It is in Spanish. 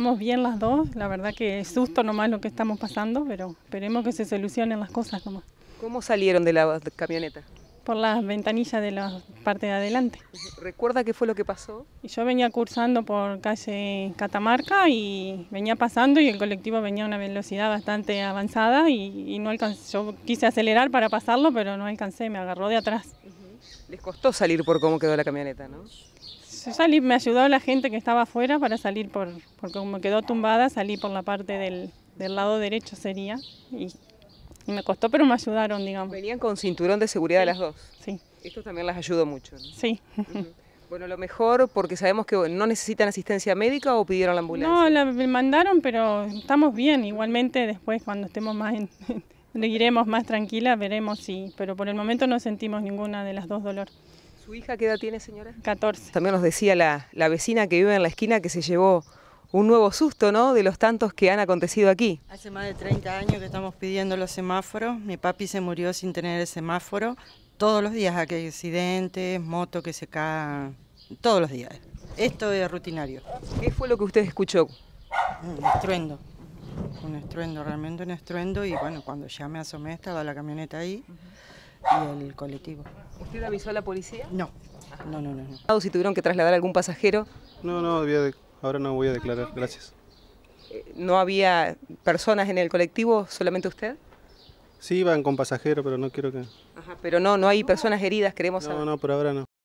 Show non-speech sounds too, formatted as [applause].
Estamos bien las dos, la verdad que es susto nomás lo que estamos pasando, pero esperemos que se solucionen las cosas nomás. ¿Cómo salieron de la camioneta? Por las ventanillas de la parte de adelante. ¿Recuerda qué fue lo que pasó? Yo venía cursando por calle Catamarca y venía pasando y el colectivo venía a una velocidad bastante avanzada y, no alcancé. Yo quise acelerar para pasarlo, pero no alcancé, me agarró de atrás. Les costó salir por cómo quedó la camioneta, ¿no? salí, me ayudó la gente que estaba afuera para salir por, porque como quedó tumbada, salí por la parte del, lado derecho sería y, me costó, pero me ayudaron, digamos. Venían con cinturón de seguridad de las dos. Sí. Esto también las ayudó mucho. Sí. Bueno, lo mejor porque sabemos que no necesitan asistencia médica o pidieron la ambulancia. No, la mandaron, pero estamos bien. Igualmente después cuando estemos más en, [laughs] más tranquila, veremos si, pero por el momento no sentimos ninguna de las dos dolor. ¿Su hija qué edad tiene, señora? 14. También nos decía la, vecina que vive en la esquina que se llevó un nuevo susto, ¿no?, de los tantos que han acontecido aquí. Hace más de 30 años que estamos pidiendo los semáforos. Mi papi se murió sin tener el semáforo. Todos los días hay accidentes, moto que se cae, todos los días. Esto es rutinario. ¿Qué fue lo que usted escuchó? Un estruendo. Un estruendo, realmente un estruendo. Y bueno, cuando ya me asomé, estaba la camioneta ahí y el colectivo. ¿Usted avisó a la policía? No, no, no, no. Ah, ¿Si tuvieron que trasladar algún pasajero? No, no, ahora no voy a declarar, gracias. Eh, ¿No había personas en el colectivo, solamente usted? Sí, iban con pasajeros, pero no quiero que... Ajá, pero no, no hay personas heridas, queremos No, no, por ahora no.